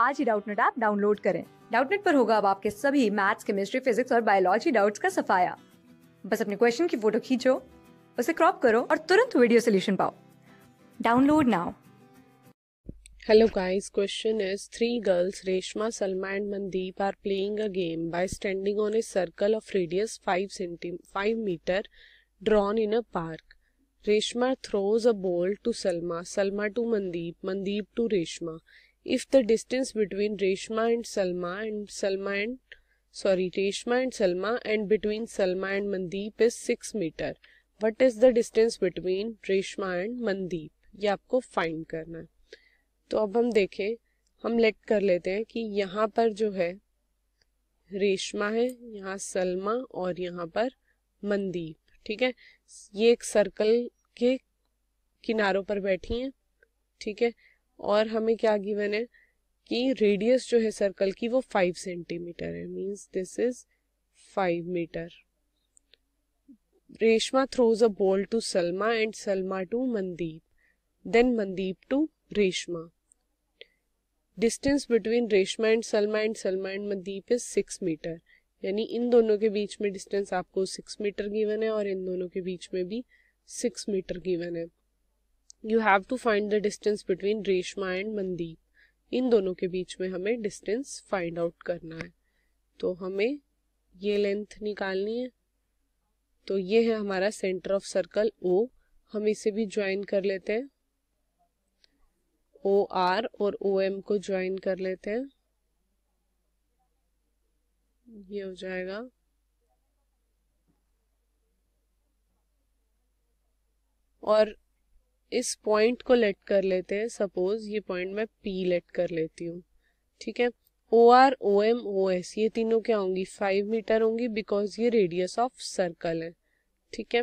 आज ही Doubtnut app download करें डाउटनेट पर होगा अब आपके सभी मैथ्स केमिस्ट्री फिजिक्स और बायोलॉजी डाउट्स का सफाया बस अपने क्वेश्चन की फोटो खींचो उसे क्रॉप करो और तुरंत वीडियो सोल्यूशन पाओ download now hello guys question is three girls Reshma Salma and Mandeep are playing a game by standing on a circle of radius five centi five metre drawn in a park Reshma throws a ball to Salma Salma to Mandeep Mandeep to Reshma if the distance between Reshma and Salma and Salma and sorry Reshma and Salma and between Salma and Mandeep is 6 meter what is the distance between Reshma and Mandeep ये आपको find करना है तो अब हम देखें हम late कर लेते हैं कि यहाँ पर जो है रेशमा है यहाँ सलमा और यहाँ पर मंदीप ठीक है ये एक सर्कल के किनारों पर बैठी हैं ठीक है और हमें क्या गिवन है कि रेडियस जो है सर्कल की वो फाइव सेंटीमीटर है means this is five metre Reshma throws a ball to Salma and Salma to Mandeep then Mandeep to Reshma distance between Reshma and Salma and Salma and Mandeep is six metre यानी इन दोनों के बीच में डिस्टेंस आपको सिक्स मीटर गिवन है और इन दोनों के बीच में भी सिक्स मीटर गिवन है you have to find the distance between Reshma and Mandeep इन दोनों के बीच में हमें डिस्टेंस फाइंड आउट करना है तो हमें ये लेंथ निकालनी है तो ये है हमारा सेंटर ऑफ सर्कल ओ हम इसे भी ज्वाइन कर लेते हैं ओ आर और ओ एम को ज्वाइन कर लेते हैं ये हो जाएगा और इस पॉइंट को लेट कर लेते हैं सपोज ये पॉइंट मैं पी लेट कर लेती हूँ ठीक है O R O M O S ये तीनों क्या होंगी फाइव मीटर होंगी बिकॉज ये रेडियस ऑफ सर्कल है ठीक है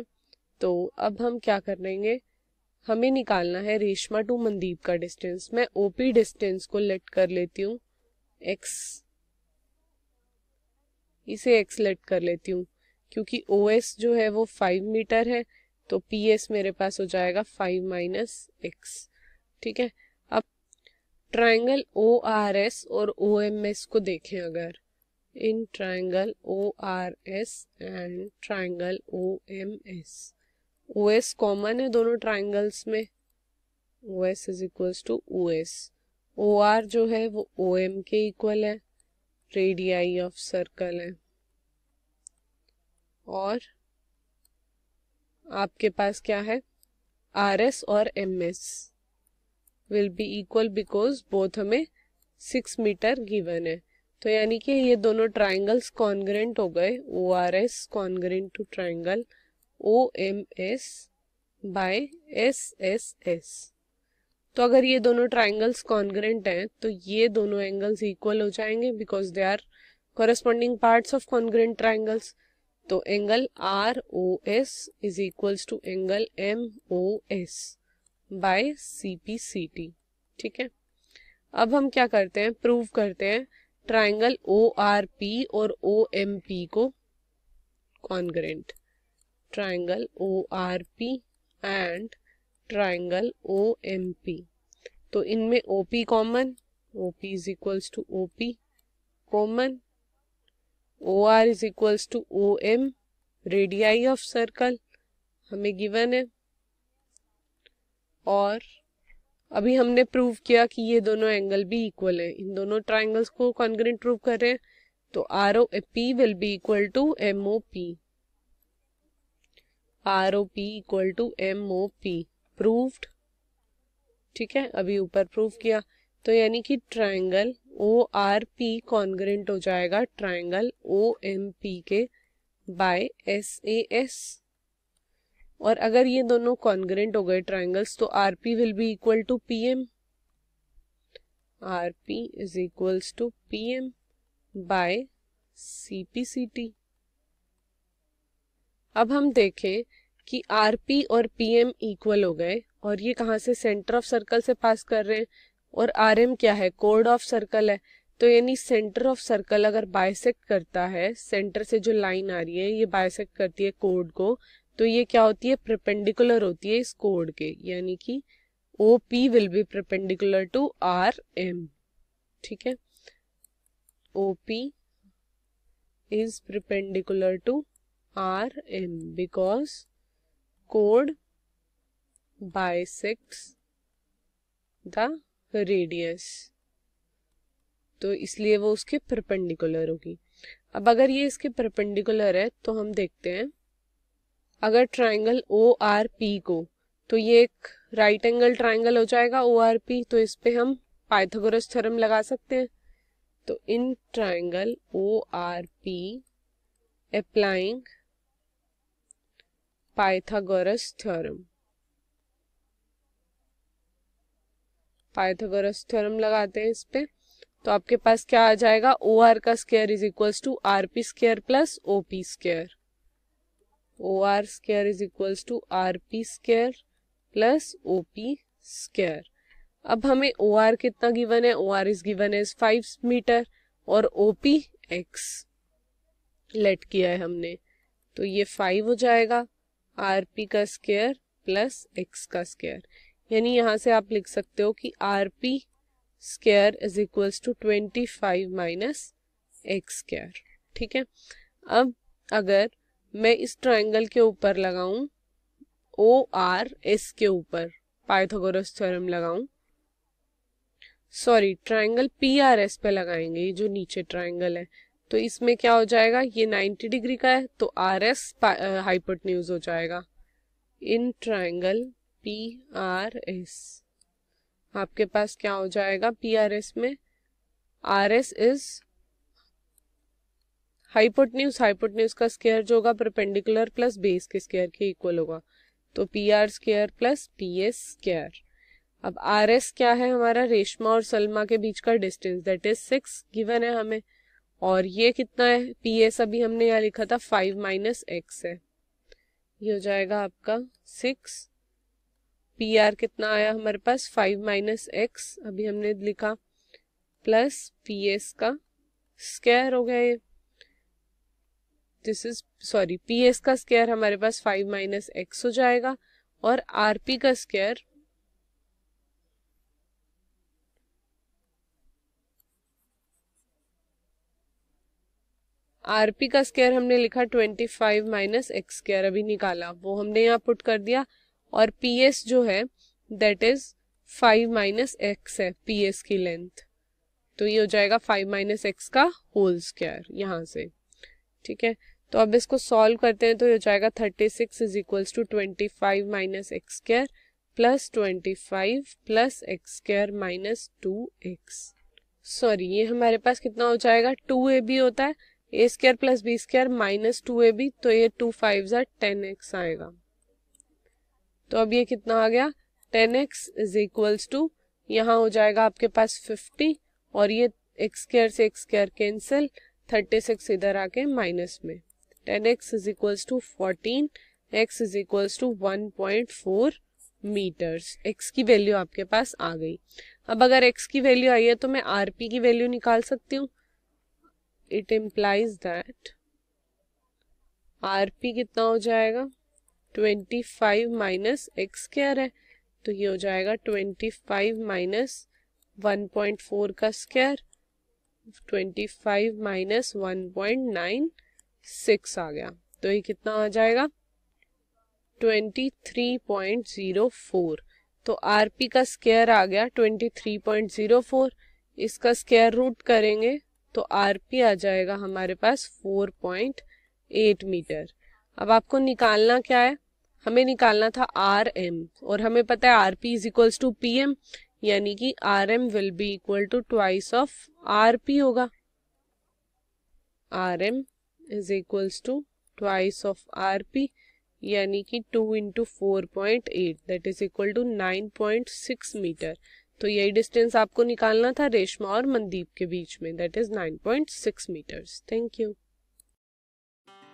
तो अब हम क्या कर लेंगे हमें निकालना है रेशमा टू मंदीप का डिस्टेंस मैं ओपी डिस्टेंस को लेट कर लेती हूँ एक्स इसे एक्स लेट कर लेती हूँ क्योंकि ओ एस जो है वो फाइव मीटर है तो पी एस मेरे पास हो जाएगा फाइव माइनस एक्स ठीक है अब ट्राइंगल ओ आर एस और ओ एम एस को देखें अगर in triangle O R S and triangle O M S O S common है दोनों ट्राइंगल्स में O S is equal to O S O R जो है वो ओ एम के इक्वल है रेडियाई ऑफ सर्कल है और आपके पास क्या है आर एस और M S will be equal because both हमें सिक्स मीटर गिवन है तो यानी कि ये दोनों ट्राइंगल्स कॉन्ग्रेंट हो गए O R S congruent to triangle O M S by S S S तो अगर ये दोनों ट्राइंगल्स कॉन्ग्रेंट हैं तो ये दोनों एंगल्स इक्वल हो जाएंगे because they are corresponding parts of congruent triangles तो angle R O S is equals to angle M O S by C P C T ठीक है अब हम क्या करते हैं प्रूव करते हैं ट्राइंगल ओ आर पी और ओ एम पी को congruent triangle O R P and triangle O M P तो इनमें O P common O P is equals to O P common O R is equals to O M radii of circle हमें given है और अभी हमने prove किया कि ये दोनों एंगल भी इक्वल है इन दोनों ट्राइंगल्स को कॉन्ग्रेंट प्रूव कर रहे हैं तो R O P will be equal to M O P R O P equal to M O P proved ठीक है अभी ऊपर प्रूव किया तो यानी कि triangle O R P congruent हो जाएगा ट्राइंगल ओ एम पी के बाय एस ए एस और अगर ये दोनों कॉन्ग्रेंट हो गए ट्राइंगल्स तो R P will be equal to P M R P is equals to P M by C P C T अब हम देखें कि आर पी और पी एम इक्वल हो गए और ये कहाँ से सेंटर ऑफ सर्कल से पास कर रहे हैं और आर एम क्या है कोड ऑफ सर्कल है तो यानी सेंटर ऑफ सर्कल अगर बायसेक्ट करता है सेंटर से जो लाइन आ रही है ये बायसेक्ट करती है कोड को तो ये क्या होती है प्रपेंडिकुलर होती है इस कोड के यानी कि O P will be perpendicular to R M ठीक है O P is perpendicular to R M because कोड बायसेक्ट्स द रेडियस तो इसलिए वो उसके परपेंडिकुलर होगी अब अगर ये इसके परपेंडिकुलर है तो हम देखते हैं अगर ट्राइंगल ओ आर पी को तो ये एक राइट एंगल ट्राइंगल हो जाएगा ओ आर पी तो इस पे हम पाइथागोरस थ्योरम लगा सकते हैं तो in triangle O R P applying Pythagoras theorem Pythagoras theorem लगाते हैं इस पर तो आपके पास क्या आ जाएगा ओ आर का square is equal to R P square plus O P square O R square is equal to R P square plus O P square अब हमें ओ आर कितना गिवन है O R is given as five metre और O P x late किया है हमने तो ये फाइव हो जाएगा आर पी का स्केयर प्लस एक्स का स्केयर यानी यहाँ से आप लिख सकते हो कि R P square is equals to twenty five minus X square ठीक है अब अगर मैं इस ट्राइंगल के ऊपर लगाऊं ओ आर एस के ऊपर पाइथागोरस थ्योरम लगाऊं sorry triangle P R S पे लगाएंगे जो नीचे ट्राइंगल है तो इसमें क्या हो जाएगा ये नाइन्टी डिग्री का है तो आर एस हाइपोटन्यूज हो जाएगा in triangle P R S आपके पास क्या हो जाएगा पी आर एस में R S is hypotenuse hypotenuse का स्केयर जो होगा परपेंडिकुलर प्लस बेस के स्केयर के इक्वल होगा तो P R square plus P S square अब आर एस क्या है हमारा रेशमा और सलमा के बीच का distance that is six given है हमें और ये कितना है पी एस अभी हमने यहाँ लिखा था फाइव माइनस एक्स है ये हो जाएगा आपका सिक्स पी आर कितना आया हमारे पास फाइव माइनस एक्स अभी हमने लिखा प्लस पी एस का स्क्वायर हो गया ये this is sorry P S का स्क्वायर हमारे पास फाइव माइनस एक्स हो जाएगा और आर पी का स्क्वायर आरपी का स्क्वायर हमने लिखा twenty five minus X square अभी निकाला वो हमने यहाँ पुट कर दिया और पी एस जो है that is five minus X है पी एस की लेंथ तो ये हो जाएगा फाइव माइनस एक्स का होल स्क्वायर यहाँ से ठीक है तो अब इसको सॉल्व करते हैं तो ये हो जाएगा thirty six is equals to twenty five minus X square plus twenty five plus X square minus two X sorry ये हमारे पास कितना हो जाएगा टू ए बी होता है A square plus B square minus two A B तो ये two five ज़ा टेन एक्स आएगा तो अब ये कितना आ गया ten X is equals to यहाँ हो जाएगा आपके पास फिफ्टी और ये एक्स स्केयर से X square cancel thirty six इधर आके माइनस में ten X is equals to fourteen X is equals to one point four meters X की वैल्यू आपके पास आ गई अब अगर एक्स की वैल्यू आई है तो मैं आर पी की वैल्यू निकाल सकती हूँ it implies that R P कितना हो जाएगा twenty five minus X square है तो ये हो जाएगा twenty five minus one point four का square twenty five minus one point nine six आ गया तो ये कितना आ जाएगा twenty three point zero four तो आर पी का स्क्र आ गया twenty three point zero four इसका स्केयर रूट करेंगे तो आर पी आ जाएगा हमारे पास फोर पॉइंट एट मीटर अब आपको निकालना क्या है हमें निकालना था आर एम और हमें पता है R P is equals to P M यानी कि R M will be equal to twice of R P होगा R M is equals to twice of R P यानी कि two into four point eight that is equal to nine point six meter तो यही distance आपको निकालना था रेशमा और मनदीप के बीच में that is nine point six meters thank you